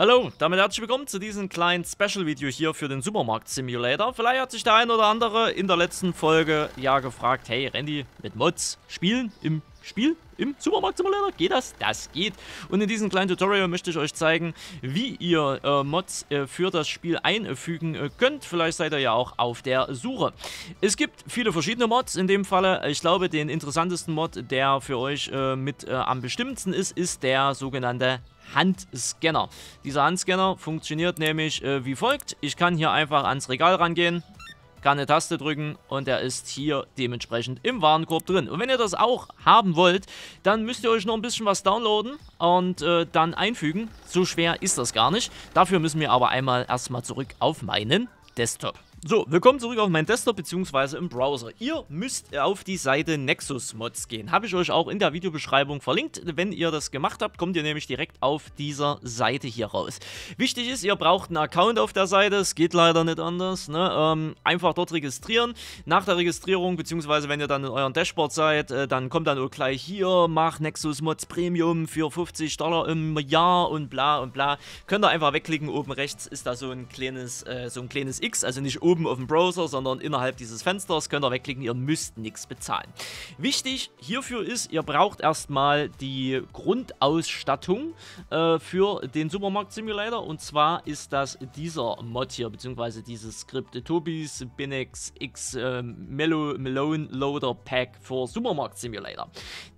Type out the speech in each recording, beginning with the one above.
Hallo, damit herzlich willkommen zu diesem kleinen Special-Video hier für den Supermarkt-Simulator. Vielleicht hat sich der ein oder andere in der letzten Folge ja gefragt, hey Randy, mit Mods spielen im Spiel im Supermarkt Simulator. Geht das? Das geht. Und in diesem kleinen Tutorial möchte ich euch zeigen, wie ihr äh, Mods äh, für das Spiel einfügen äh, könnt. Vielleicht seid ihr ja auch auf der Suche. Es gibt viele verschiedene Mods in dem Falle. Äh, ich glaube, den interessantesten Mod, der für euch äh, mit am bestimmtsten ist, ist der sogenannte Handscanner. Dieser Handscanner funktioniert nämlich wie folgt. Ich kann hier einfach ans Regal rangehen, kann eine Taste drücken und er ist hier dementsprechend im Warenkorb drin. Und wenn ihr das auch haben wollt, dann müsst ihr euch noch ein bisschen was downloaden und äh, dann einfügen. So schwer ist das gar nicht. Dafür müssen wir aber einmal erstmal zurück auf meinen Desktop. So, willkommen zurück auf meinen Desktop bzw. im Browser. Ihr müsst auf die Seite Nexus Mods gehen. Habe ich euch auch in der Videobeschreibung verlinkt. Wenn ihr das gemacht habt, kommt ihr nämlich direkt auf dieser Seite hier raus. Wichtig ist, ihr braucht einen Account auf der Seite. Es geht leider nicht anders. Ne? Ähm, einfach dort registrieren. Nach der Registrierung bzw. wenn ihr dann in eurem Dashboard seid, äh, dann kommt dann auch gleich hier, mach Nexus Mods Premium für 50 Dollar im Jahr und bla und bla. Könnt ihr einfach wegklicken. Oben rechts ist da so ein kleines, äh, so ein kleines X, also nicht oben oben auf dem Browser, sondern innerhalb dieses Fensters könnt ihr wegklicken, ihr müsst nichts bezahlen. Wichtig hierfür ist, ihr braucht erstmal die Grundausstattung äh, für den Supermarkt Simulator und zwar ist das dieser Mod hier, beziehungsweise dieses Skript Tobis Binex X äh, Mellow Melon Loader Pack für Supermarkt Simulator.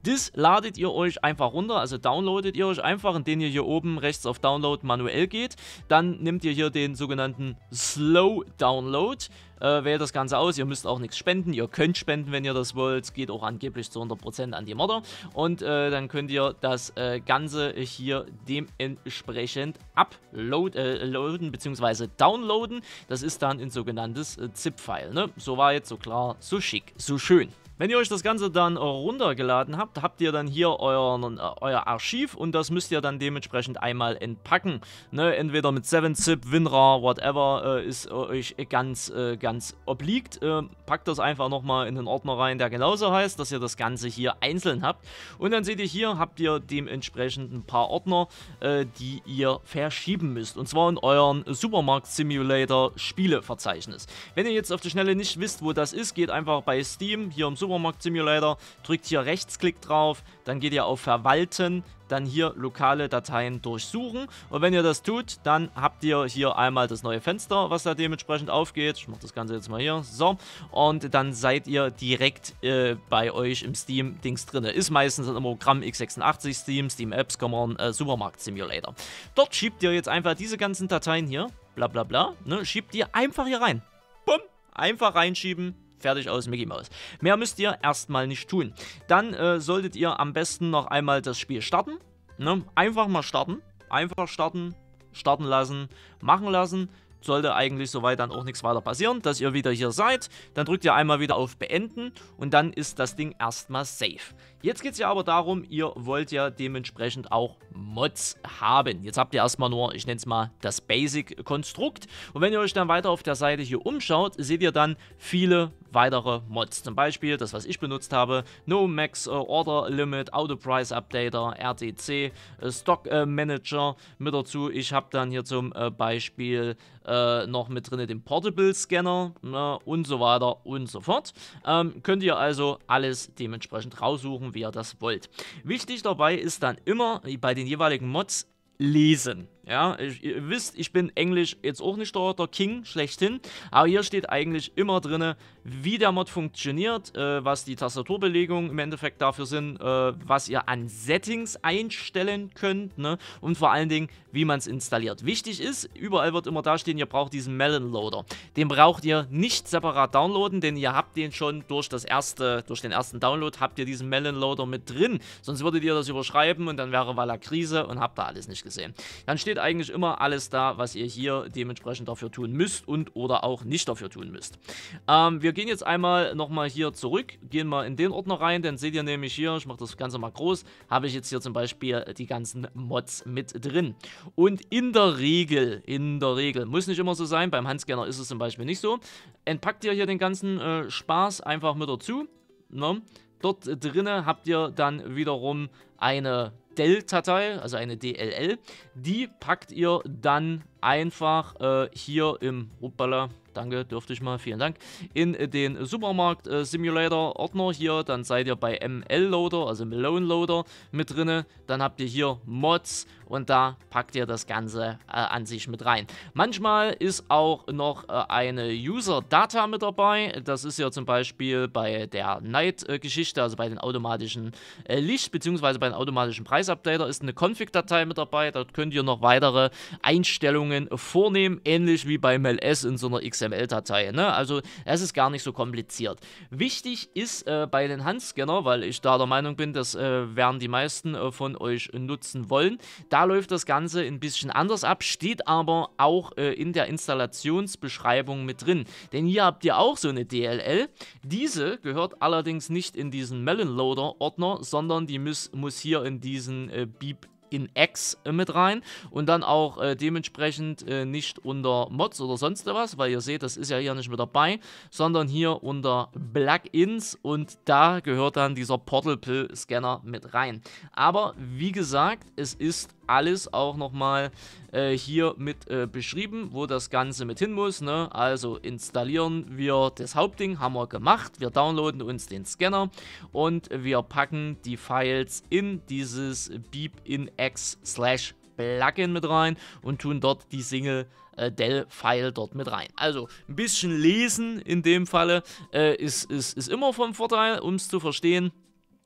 Das ladet ihr euch einfach runter, also downloadet ihr euch einfach, indem ihr hier oben rechts auf Download manuell geht. Dann nehmt ihr hier den sogenannten Slow Download note äh, wählt das Ganze aus. Ihr müsst auch nichts spenden. Ihr könnt spenden, wenn ihr das wollt. Geht auch angeblich zu 100% an die Modder. Und äh, dann könnt ihr das äh, Ganze hier dementsprechend uploaden äh, bzw. downloaden. Das ist dann ein sogenanntes äh, ZIP-File. Ne? So war jetzt so klar, so schick, so schön. Wenn ihr euch das Ganze dann äh, runtergeladen habt, habt ihr dann hier euren, äh, euer Archiv und das müsst ihr dann dementsprechend einmal entpacken. Ne? Entweder mit 7-Zip, WinRAR, whatever, äh, ist euch ganz, äh, ganz ganz obliegt. Äh, packt das einfach nochmal in den Ordner rein, der genauso heißt, dass ihr das Ganze hier einzeln habt. Und dann seht ihr hier, habt ihr dementsprechend ein paar Ordner, äh, die ihr verschieben müsst. Und zwar in euren Supermarkt Simulator Spieleverzeichnis. Wenn ihr jetzt auf die Schnelle nicht wisst, wo das ist, geht einfach bei Steam, hier im Supermarkt Simulator, drückt hier Rechtsklick drauf, dann geht ihr auf Verwalten, dann hier lokale Dateien durchsuchen. Und wenn ihr das tut, dann habt ihr hier einmal das neue Fenster, was da dementsprechend aufgeht. Ich mache das Ganze jetzt mal hier. So. Und dann seid ihr direkt äh, bei euch im Steam-Dings drin. Ist meistens ein Programm x86 Steam, Steam Apps, Common, äh, Supermarkt Simulator. Dort schiebt ihr jetzt einfach diese ganzen Dateien hier, bla bla bla, ne, schiebt ihr einfach hier rein. Bumm. Einfach reinschieben, fertig aus Mickey Mouse. Mehr müsst ihr erstmal nicht tun. Dann äh, solltet ihr am besten noch einmal das Spiel starten. Ne? Einfach mal starten. Einfach starten, starten lassen, machen lassen. Sollte eigentlich soweit dann auch nichts weiter passieren, dass ihr wieder hier seid. Dann drückt ihr einmal wieder auf Beenden und dann ist das Ding erstmal safe. Jetzt geht es ja aber darum, ihr wollt ja dementsprechend auch Mods haben. Jetzt habt ihr erstmal nur, ich nenne es mal, das Basic-Konstrukt. Und wenn ihr euch dann weiter auf der Seite hier umschaut, seht ihr dann viele weitere Mods. Zum Beispiel das, was ich benutzt habe, No Max äh, Order Limit, Auto Price Updater, RTC, äh, Stock äh, Manager mit dazu. Ich habe dann hier zum äh, Beispiel äh, noch mit drin den Portable Scanner ne, und so weiter und so fort. Ähm, könnt ihr also alles dementsprechend raussuchen, wie ihr das wollt. Wichtig dabei ist dann immer bei den jeweiligen Mods lesen. Ja, ich, ihr wisst, ich bin Englisch jetzt auch nicht der, King schlechthin, aber hier steht eigentlich immer drin, wie der Mod funktioniert, äh, was die Tastaturbelegungen im Endeffekt dafür sind, äh, was ihr an Settings einstellen könnt ne? und vor allen Dingen, wie man es installiert. Wichtig ist, überall wird immer da stehen, ihr braucht diesen Melon Loader. Den braucht ihr nicht separat downloaden, denn ihr habt den schon durch, das erste, durch den ersten Download, habt ihr diesen Melon Loader mit drin. Sonst würdet ihr das überschreiben und dann wäre Walla Krise und habt da alles nicht gesehen. Dann steht steht eigentlich immer alles da, was ihr hier dementsprechend dafür tun müsst und oder auch nicht dafür tun müsst. Ähm, wir gehen jetzt einmal nochmal hier zurück, gehen mal in den Ordner rein, dann seht ihr nämlich hier, ich mache das Ganze mal groß, habe ich jetzt hier zum Beispiel die ganzen Mods mit drin. Und in der Regel, in der Regel, muss nicht immer so sein, beim Handscanner ist es zum Beispiel nicht so, entpackt ihr hier den ganzen äh, Spaß einfach mit dazu, ne? Dort drinnen habt ihr dann wiederum eine Del-Datei, also eine DLL. Die packt ihr dann einfach äh, hier im, hoppala, Danke, dürfte ich mal, vielen Dank. In den Supermarkt äh, Simulator Ordner hier, dann seid ihr bei ML Loader, also Malone Loader mit drinne. Dann habt ihr hier Mods und da packt ihr das Ganze äh, an sich mit rein. Manchmal ist auch noch äh, eine User Data mit dabei. Das ist ja zum Beispiel bei der Night-Geschichte, äh, also bei den automatischen äh, Licht- bzw. bei den automatischen Preisupdater ist eine Config-Datei mit dabei. Dort könnt ihr noch weitere Einstellungen vornehmen, ähnlich wie beim LS in so einer XML XML-Datei. Ne? Also es ist gar nicht so kompliziert. Wichtig ist äh, bei den Handscanner, genau, weil ich da der Meinung bin, das äh, werden die meisten äh, von euch nutzen wollen. Da läuft das Ganze ein bisschen anders ab, steht aber auch äh, in der Installationsbeschreibung mit drin. Denn hier habt ihr auch so eine DLL. Diese gehört allerdings nicht in diesen Melon Loader Ordner, sondern die muss, muss hier in diesen äh, Beep in X äh, mit rein und dann auch äh, dementsprechend äh, nicht unter Mods oder sonst was, weil ihr seht, das ist ja hier nicht mit dabei, sondern hier unter Plugins und da gehört dann dieser Portal Pill Scanner mit rein. Aber wie gesagt, es ist alles auch nochmal äh, hier mit äh, beschrieben, wo das Ganze mit hin muss. Ne? Also installieren wir das Hauptding, haben wir gemacht. Wir downloaden uns den Scanner und wir packen die Files in dieses Beep in X slash Plugin mit rein und tun dort die Single äh, Dell-File dort mit rein. Also ein bisschen lesen in dem Falle äh, ist, ist, ist immer vom Vorteil, um es zu verstehen.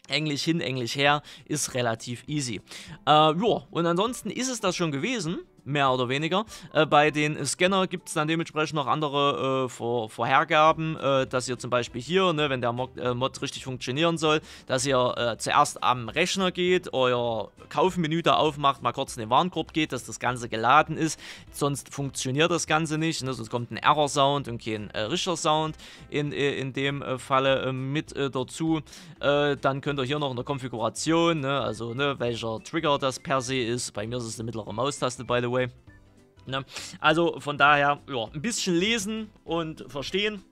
Englisch hin, Englisch her ist relativ easy. Äh, ja, und ansonsten ist es das schon gewesen mehr oder weniger. Äh, bei den Scanner gibt es dann dementsprechend noch andere äh, Vor Vorhergaben, äh, dass ihr zum Beispiel hier, ne, wenn der Mod, äh, Mod richtig funktionieren soll, dass ihr äh, zuerst am Rechner geht, euer Kaufmenü da aufmacht, mal kurz in den Warenkorb geht, dass das Ganze geladen ist. Sonst funktioniert das Ganze nicht, ne? sonst kommt ein Error-Sound und kein äh, Richter-Sound in, äh, in dem Falle mit dazu. dann könnt ihr hier noch in der Konfiguration, ne, also ne, welcher Trigger das per se ist. Bei mir ist es eine mittlere Maustaste, by the way Way. Ne? Also von daher, ja, ein bisschen lesen und verstehen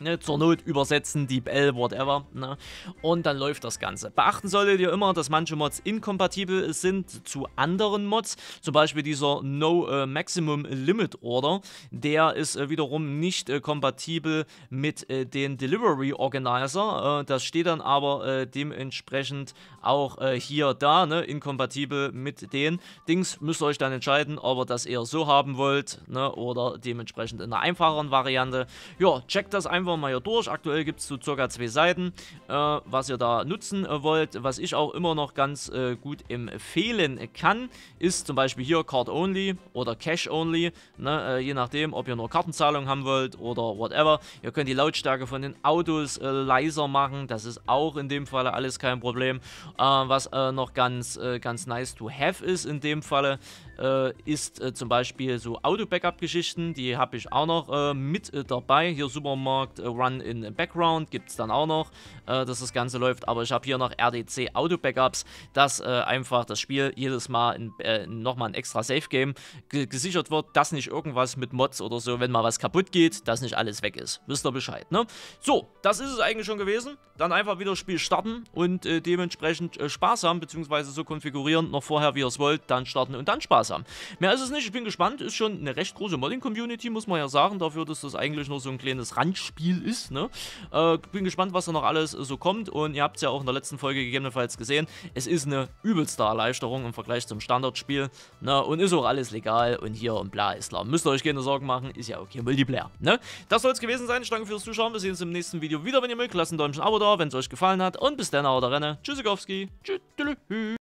Ne, zur Not übersetzen, die DeepL, whatever. Ne? Und dann läuft das Ganze. Beachten solltet ihr immer, dass manche Mods inkompatibel sind zu anderen Mods. Zum Beispiel dieser No äh, Maximum Limit Order. Der ist äh, wiederum nicht äh, kompatibel mit äh, den Delivery Organizer. Äh, das steht dann aber äh, dementsprechend auch hier da. Ne? Inkompatibel mit den Dings. Müsst ihr euch dann entscheiden, ob ihr das eher so haben wollt ne? oder dementsprechend in einer einfacheren Variante. Ja, checkt das einfach wir mal hier durch. Aktuell gibt es so circa zwei Seiten, äh, was ihr da nutzen äh, wollt. Was ich auch immer noch ganz äh, gut empfehlen kann, ist zum Beispiel hier Card Only oder Cash Only. Ne? Äh, je nachdem, ob ihr nur Kartenzahlung haben wollt oder whatever. Ihr könnt die Lautstärke von den Autos äh, leiser machen. Das ist auch in dem Falle alles kein Problem. Äh, was noch ganz, ganz nice to have ist in dem Falle, äh, ist äh, zum Beispiel so Auto-Backup-Geschichten, die habe ich auch noch äh, mit äh, dabei. Hier Supermarkt äh, Run in Background gibt es dann auch noch, äh, dass das Ganze läuft. Aber ich habe hier noch RDC Auto-Backups, dass einfach das Spiel jedes Mal äh, nochmal ein extra Safe-Game gesichert wird, dass nicht irgendwas mit Mods oder so, wenn mal was kaputt geht, dass nicht alles weg ist. Wisst ihr Bescheid, ne? So, das ist es eigentlich schon gewesen. Dann einfach wieder das Spiel starten und dementsprechend Spaß haben, beziehungsweise so konfigurieren, noch vorher wie ihr es wollt, dann starten und dann Spaß sparsam. Mehr ist es nicht, ich bin gespannt, ist schon eine recht große Modding-Community, muss man ja sagen, dafür, dass das eigentlich nur so ein kleines Randspiel ist, ne? Äh, bin gespannt, was da noch alles so kommt und ihr habt es ja auch in der letzten Folge gegebenenfalls gesehen, es ist eine übelste Erleichterung im Vergleich zum Standardspiel, ne? Und ist auch alles legal und hier und bla ist klar. Müsst ihr euch keine Sorgen machen, ist ja okay Multiplayer, ne? Das soll es gewesen sein, ich danke fürs Zuschauen, wir sehen uns im nächsten Video wieder, wenn ihr mögt, lasst ein Däumchen Abo da, wenn es euch gefallen hat und bis dann, haut Renne. Tschüssikowski, tschüss,